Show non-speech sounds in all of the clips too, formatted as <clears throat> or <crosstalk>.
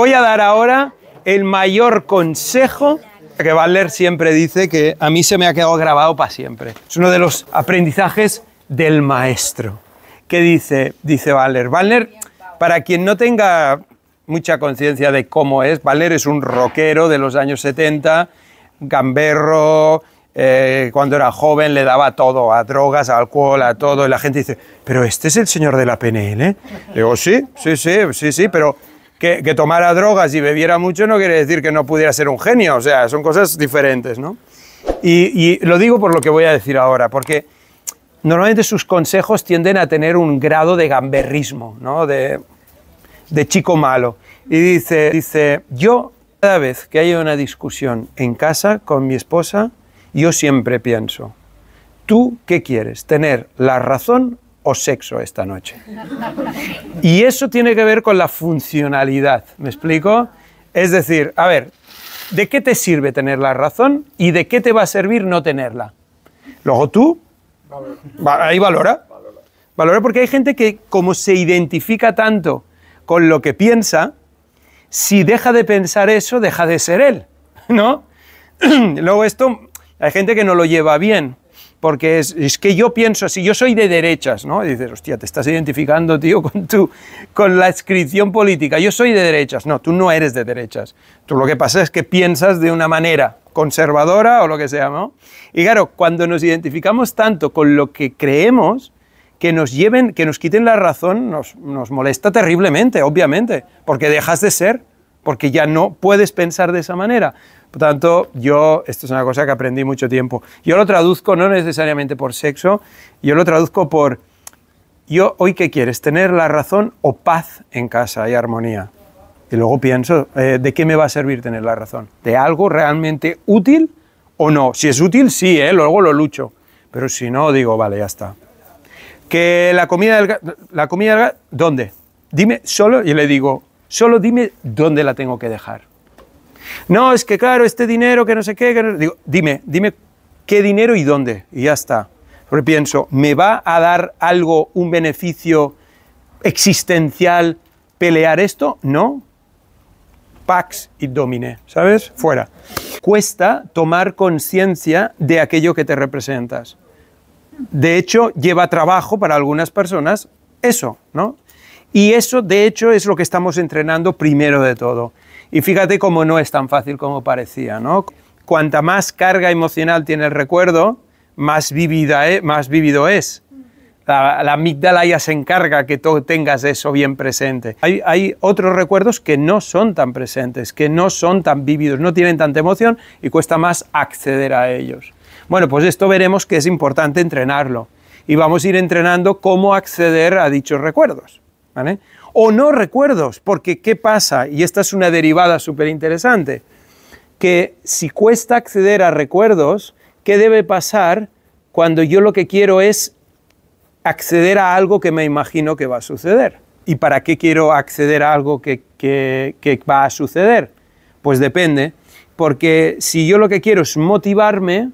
voy a dar ahora el mayor consejo que valer siempre dice que a mí se me ha quedado grabado para siempre. Es uno de los aprendizajes del maestro. ¿Qué dice, dice valer para quien no tenga mucha conciencia de cómo es, valer es un rockero de los años 70, gamberro, eh, cuando era joven le daba todo, a drogas, a alcohol, a todo, y la gente dice, pero este es el señor de la PNL. Digo, sí, sí, sí, sí, sí, pero que, tomara drogas y bebiera mucho no quiere decir que no pudiera ser un genio, o sea, son cosas diferentes, ¿no? Y, lo digo por lo que voy a decir ahora, porque normalmente sus consejos tienden a tener un grado de gamberrismo, ¿no? De, chico malo. Y dice, dice, yo cada vez que hay una discusión en casa con mi esposa, yo siempre pienso, ¿tú qué quieres? ¿Tener la razón sexo esta noche. Y eso tiene que ver con la funcionalidad, ¿me explico? Es decir, a ver, ¿de qué te sirve tener la razón y de qué te va a servir no tenerla? Luego tú, ahí valora. Valora porque hay gente que como se identifica tanto con lo que piensa, si deja de pensar eso, deja de ser él, ¿no? <clears throat> Luego esto, hay gente que no lo lleva bien porque es, que yo pienso así, yo soy de derechas, ¿no? Y dices, hostia, te estás identificando, tío, <laughs> con, tu, con la inscripción política, yo soy de derechas. No, tú no eres de derechas. Tú lo que pasa es que piensas de una manera conservadora o lo que sea, ¿no? Y claro, cuando nos identificamos tanto con lo que creemos, que nos lleven, que nos quiten la razón, nos molesta terriblemente, obviamente, porque dejas de ser, porque ya no puedes pensar de esa manera. Por tanto, yo, esto es una cosa que aprendí mucho tiempo. Yo lo traduzco no necesariamente por sexo, yo lo traduzco por, yo hoy qué quieres, tener la razón o paz en casa y armonía. Y luego pienso, eh, ¿de qué me va a servir tener la razón? ¿De algo realmente útil o no? Si es útil, sí, ¿eh? luego lo lucho. Pero si no, digo, vale, ya está. Que la comida del la comida ¿dónde? Dime solo, y le digo, solo dime dónde la tengo que dejar. No, es que claro, este dinero que no sé qué, Digo, dime, dime qué dinero y dónde, y ya está. Porque pienso, ¿me va a dar algo, un beneficio existencial pelear esto? No. Pax y domine, ¿sabes? Fuera. Cuesta tomar conciencia de aquello que te representas. De hecho, lleva trabajo para algunas personas eso, ¿no? Y eso, de hecho, es lo que estamos entrenando primero de todo. Y fíjate cómo no es tan fácil como parecía, ¿no? Cuanta más carga emocional tiene el recuerdo, más, vivida e, más vívido es. La, amígdala ya se encarga que tú tengas eso bien presente. Hay, hay, otros recuerdos que no son tan presentes, que no son tan vívidos, no tienen tanta emoción y cuesta más acceder a ellos. Bueno, pues esto veremos que es importante entrenarlo y vamos a ir entrenando cómo acceder a dichos recuerdos. ¿vale? o no recuerdos, porque ¿qué pasa? Y esta es una derivada súper interesante, que si cuesta acceder a recuerdos, ¿qué debe pasar cuando yo lo que quiero es acceder a algo que me imagino que va a suceder? ¿Y para qué quiero acceder a algo que, que va a suceder? Pues depende, porque si yo lo que quiero es motivarme,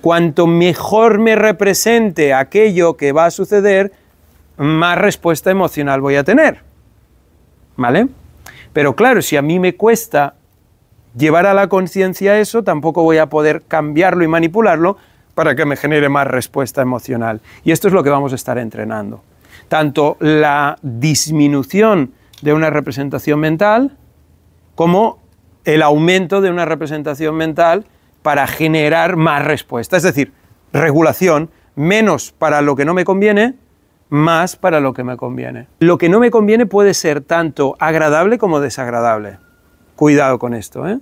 cuanto mejor me represente aquello que va a suceder, más respuesta emocional voy a tener. ¿Vale? Pero claro, si a mí me cuesta llevar a la conciencia eso, tampoco voy a poder cambiarlo y manipularlo para que me genere más respuesta emocional. Y esto es lo que vamos a estar entrenando. Tanto la disminución de una representación mental como el aumento de una representación mental para generar más respuesta. Es decir, regulación, menos para lo que no me conviene más para lo que me conviene. Lo que no me conviene puede ser tanto agradable como desagradable. Cuidado con esto. ¿eh?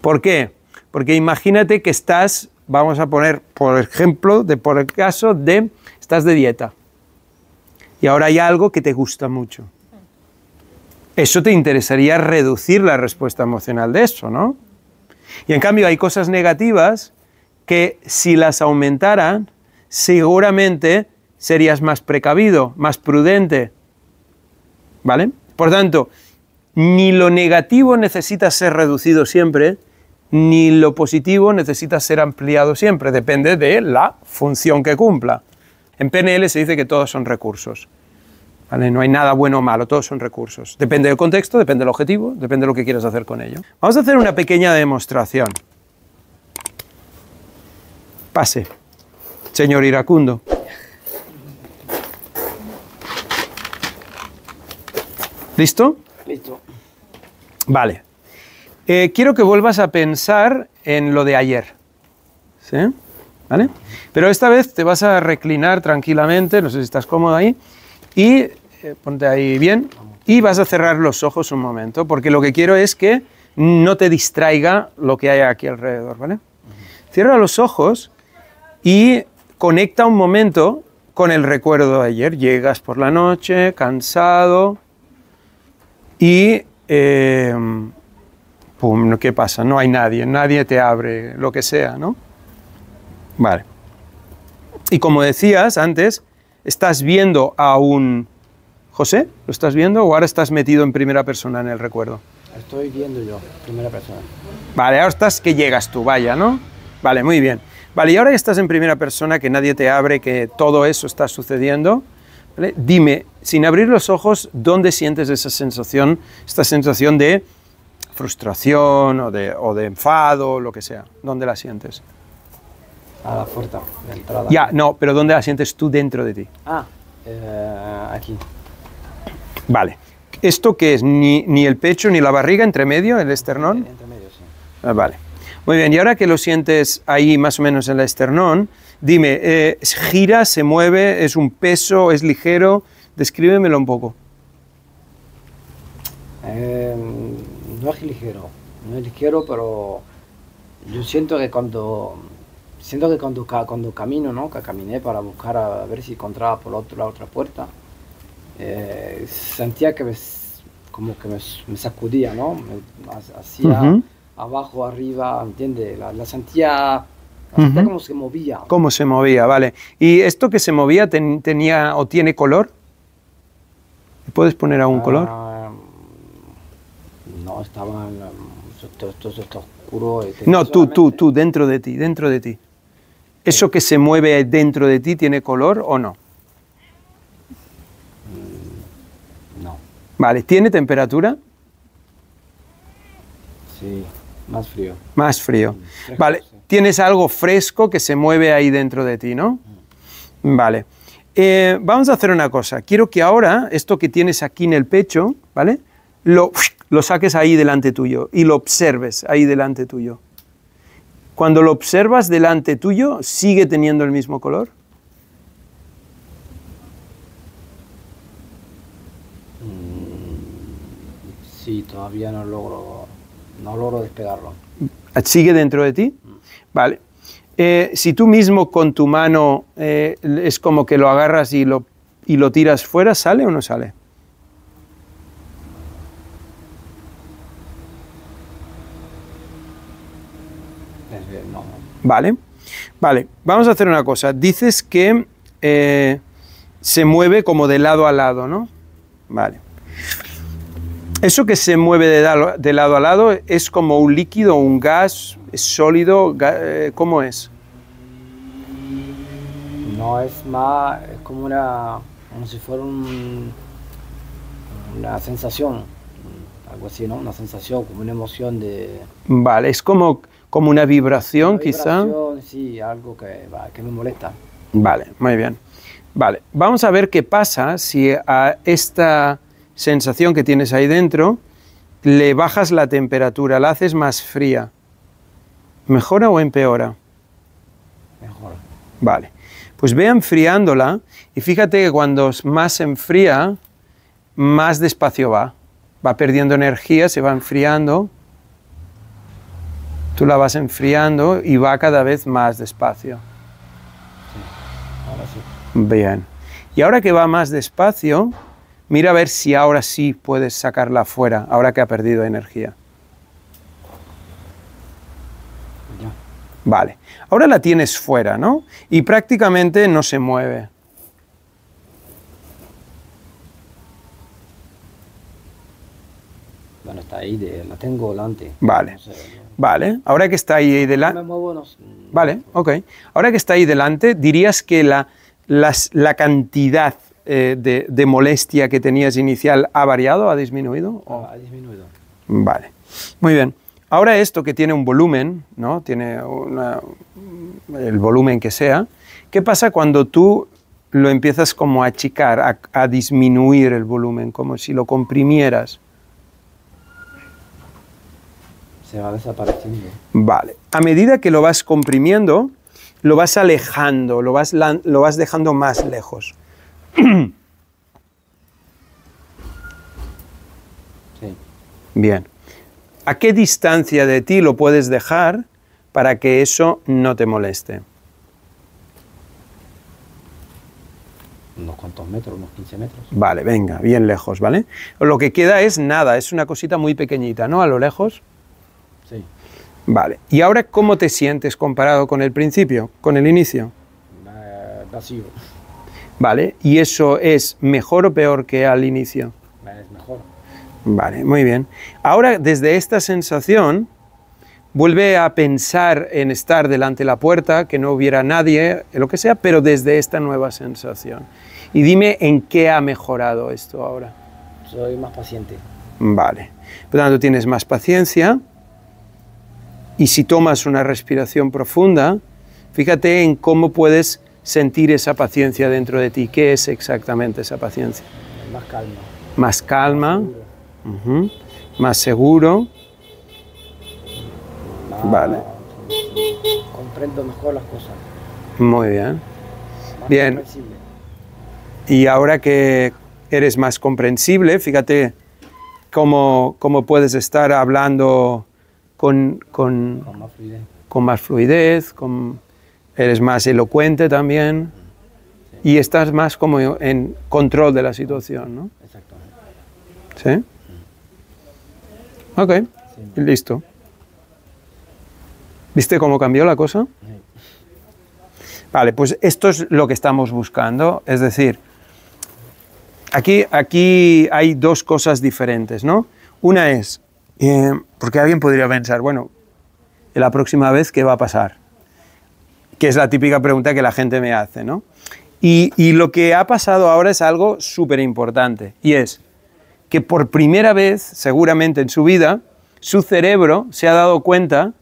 ¿Por qué? Porque imagínate que estás, vamos a poner, por ejemplo, de, por el caso de, estás de dieta. Y ahora hay algo que te gusta mucho. Eso te interesaría reducir la respuesta emocional de eso, ¿no? Y en cambio hay cosas negativas que si las aumentaran, seguramente serías más precavido, más prudente. ¿Vale? Por tanto, ni lo negativo necesita ser reducido siempre, ni lo positivo necesita ser ampliado siempre, depende de la función que cumpla. En PNL se dice que todos son recursos. ¿Vale? No hay nada bueno o malo, todos son recursos. Depende del contexto, depende del objetivo, depende de lo que quieras hacer con ello. Vamos a hacer una pequeña demostración. Pase, señor Iracundo. ¿Listo? Listo. Vale. Eh, quiero que vuelvas a pensar en lo de ayer. ¿Sí? ¿Vale? Pero esta vez te vas a reclinar tranquilamente, no sé si estás cómodo ahí, y eh, ponte ahí bien, y vas a cerrar los ojos un momento, porque lo que quiero es que no te distraiga lo que hay aquí alrededor, ¿vale? Cierra los ojos y conecta un momento con el recuerdo de ayer. Llegas por la noche, cansado, y, eh, ¿qué pasa? No hay nadie, nadie te abre, lo que sea, ¿no? Vale. Y como decías antes, estás viendo a un... José, ¿lo estás viendo o ahora estás metido en primera persona en el recuerdo? Estoy viendo yo, primera persona. Vale, ahora estás que llegas tú, vaya, ¿no? Vale, muy bien. Vale, y ahora que estás en primera persona, que nadie te abre, que todo eso está sucediendo, Dime, sin abrir los ojos, ¿dónde sientes esa sensación, esta sensación de frustración o de, enfado, o lo que sea? ¿Dónde la sientes? A la puerta de entrada. Ya, no, pero ¿dónde la sientes tú dentro de ti? Ah, eh, aquí. Vale. ¿Esto qué es? ¿Ni, el pecho ni la barriga entre medio, el esternón? Entre medio, sí. Ah, vale. Muy bien, y ahora que lo sientes ahí más o menos en el esternón, Dime, eh, gira, se mueve, es un peso, es ligero. Descríbemelo un poco. Em, no es ligero, no es ligero, pero yo siento que cuando siento que cuando, cuando camino, ¿no? Que caminé para buscar a, ver si encontraba por otro la otra puerta, eh, sentía que me, como que me, sacudía, ¿no? Me, hacía abajo, arriba, ¿entiendes? la, sentía cómo se movía. Cómo se movía, vale. ¿Y esto que se movía tenía o tiene color? ¿Puedes poner algún color? Ah, no, estaba... Esto, oscuro. Este, no, tú, tú, tú, dentro de ti, dentro de ti. ¿Eso que se mueve dentro de ti tiene color o no? Mm, no. Vale, ¿tiene temperatura? Sí, más frío. Más frío. Mm, vale, tienes algo fresco que se mueve ahí dentro de ti, ¿no? Vale. Eh, vamos a hacer una cosa. Quiero que ahora esto que tienes aquí en el pecho, ¿vale? Lo, saques ahí delante tuyo y lo observes ahí delante tuyo. Cuando lo observas delante tuyo, ¿sigue teniendo el mismo color? Mm, sí, todavía no logro, no logro despegarlo. ¿Sigue dentro de ti? ¿vale? Eh, si tú mismo con tu mano eh, es como que lo agarras y lo, y lo tiras fuera, ¿sale o no sale? No. Vale, vale, vamos a hacer una cosa. Dices que eh, se mueve como de lado a lado, ¿no? Vale. Eso que se mueve de, lado a lado es como un líquido, un gas, es sólido, eh, ¿cómo es? No, es más, es como una, como si fuera una sensación, algo así, ¿no? Una sensación, como una emoción de... Vale, es como, como una vibración, una vibración Sí, algo que, que me molesta. Vale, muy bien. Vale, vamos a ver qué pasa si a esta sensación que tienes ahí dentro, le bajas la temperatura, la haces más fría. ¿Mejora o empeora? Mejora. Vale. Pues ve enfriándola y fíjate que cuando más se enfría, más despacio va. Va perdiendo energía, se va enfriando. Tú la vas enfriando y va cada vez más despacio. Sí. Ahora sí. Bien. Y ahora que va más despacio, Mira a ver si ahora sí puedes sacarla fuera. ahora que ha perdido energía. Vale, ahora la tienes fuera, ¿no? Y prácticamente no se mueve. Bueno, está ahí, de, la tengo delante. Vale, vale. Ahora que está ahí delante... vale, ok. Ahora que está ahí delante, dirías que la, la cantidad eh, de, molestia que tenías inicial ha variado, ha disminuido? Ha disminuido. Vale, muy bien. Ahora esto que tiene un volumen, ¿no? Tiene el volumen que sea. ¿Qué pasa cuando tú lo empiezas como a achicar, a, disminuir el volumen, como si lo comprimieras. Se va desapareciendo. Vale. A medida que lo vas comprimiendo, lo vas alejando, lo vas, lo vas dejando más lejos. Bien. ¿A qué distancia de ti lo puedes dejar para que eso no te moleste? unos cuantos metros, unos 15 metros. Vale, venga, bien lejos, ¿vale? Lo que queda es nada, es una cosita muy pequeñita, ¿no? A lo lejos. Sí. Vale, ¿y ahora cómo te sientes comparado con el principio, con el inicio? vacío. ¿Vale? ¿Y eso es mejor o peor que al inicio? Es mejor. Vale, muy bien. Ahora, desde esta sensación, vuelve a pensar en estar delante de la puerta, que no hubiera nadie, lo que sea, pero desde esta nueva sensación. Y dime en qué ha mejorado esto ahora. Soy más paciente. Vale. Por lo tanto, tienes más paciencia. Y si tomas una respiración profunda, fíjate en cómo puedes sentir esa paciencia dentro de ti. ¿Qué es exactamente esa paciencia? Más calma. Más calma, más seguro. vale. Comprendo mejor las cosas. Muy bien. bien. Y ahora que eres más comprensible, fíjate cómo, puedes estar hablando con, más fluidez, con, más fluidez, con eres más elocuente también y estás más como en control de la situación, ¿no? Exactamente. ¿Sí? Ok, listo. ¿Viste cómo cambió la cosa? Vale, pues esto es lo que estamos buscando, es decir, aquí, aquí hay dos cosas diferentes, ¿no? Una es, eh, porque alguien podría pensar, bueno, la próxima vez, ¿qué va a pasar? que es la típica pregunta que la gente me hace, ¿no? Y, lo que ha pasado ahora es algo súper importante, y es que por primera vez, seguramente en su vida, su cerebro se ha dado cuenta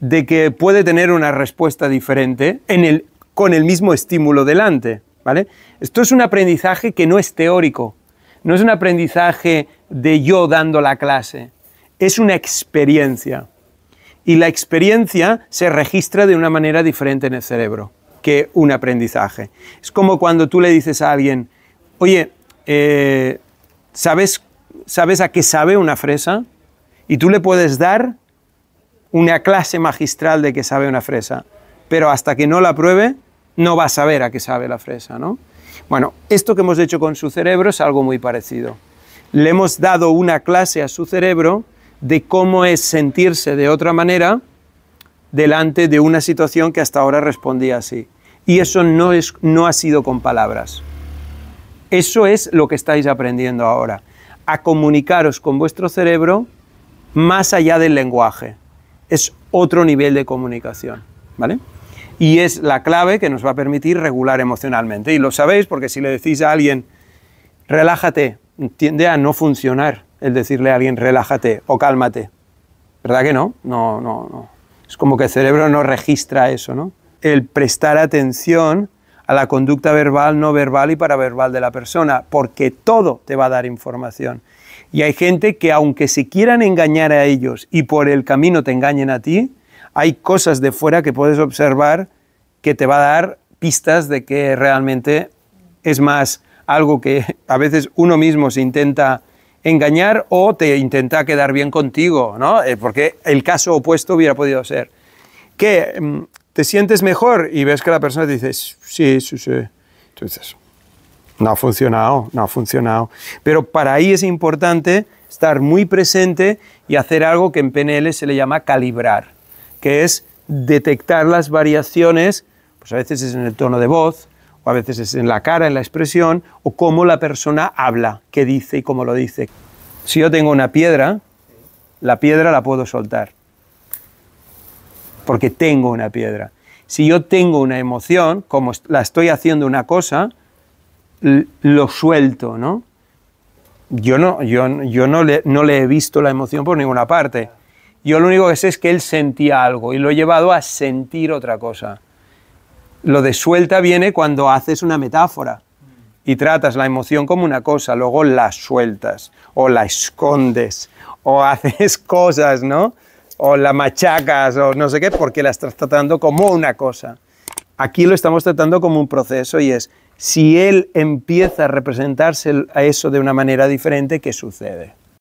de que puede tener una respuesta diferente con el mismo estímulo delante, ¿vale? Esto es un aprendizaje que no es teórico, no es un aprendizaje de yo dando la clase, es una experiencia y la experiencia se registra de una manera diferente en el cerebro que un aprendizaje. Es como cuando tú le dices a alguien, oye, eh, ¿sabes, ¿sabes a qué sabe una fresa? Y tú le puedes dar una clase magistral de qué sabe una fresa, pero hasta que no la pruebe, no va a saber a qué sabe la fresa, ¿no? Bueno, esto que hemos hecho con su cerebro es algo muy parecido. Le hemos dado una clase a su cerebro de cómo es sentirse de otra manera delante de una situación que hasta ahora respondía así. Y eso no, es, no ha sido con palabras. Eso es lo que estáis aprendiendo ahora, a comunicaros con vuestro cerebro más allá del lenguaje. Es otro nivel de comunicación, ¿vale? Y es la clave que nos va a permitir regular emocionalmente. Y lo sabéis porque si le decís a alguien, relájate, tiende a no funcionar el decirle a alguien relájate o cálmate. ¿Verdad que no? No, no, no. Es como que el cerebro no registra eso, ¿no? El prestar atención a la conducta verbal, no verbal y paraverbal de la persona, porque todo te va a dar información. Y hay gente que aunque se quieran engañar a ellos y por el camino te engañen a ti, hay cosas de fuera que puedes observar que te va a dar pistas de que realmente es más algo que a veces uno mismo se intenta engañar o te intenta quedar bien contigo, ¿no? Eh, porque el caso opuesto hubiera podido ser. Que mm, te sientes mejor y ves que la persona te dice, sí, sí, sí. Tú no ha funcionado, no ha funcionado. Pero para ahí es importante estar muy presente y hacer algo que en PNL se le llama calibrar, que es detectar las variaciones, pues a veces es en el tono de voz, o a veces es en la cara, en la expresión, o cómo la persona habla, qué dice y cómo lo dice. Si yo tengo una piedra, la piedra la puedo soltar, porque tengo una piedra. Si yo tengo una emoción, como la estoy haciendo una cosa, lo suelto, ¿no? Yo no, yo, no, le, no le he visto la emoción por ninguna parte. Yo lo único que sé es que él sentía algo y lo he llevado a sentir otra cosa. Lo de suelta viene cuando haces una metáfora y tratas la emoción como una cosa, luego la sueltas o la escondes o <laughs> haces cosas, ¿no? O la machacas o no sé qué, porque la estás tratando como una cosa. Aquí lo estamos tratando como un proceso y es, si él empieza a representarse a eso de una manera diferente, ¿qué sucede?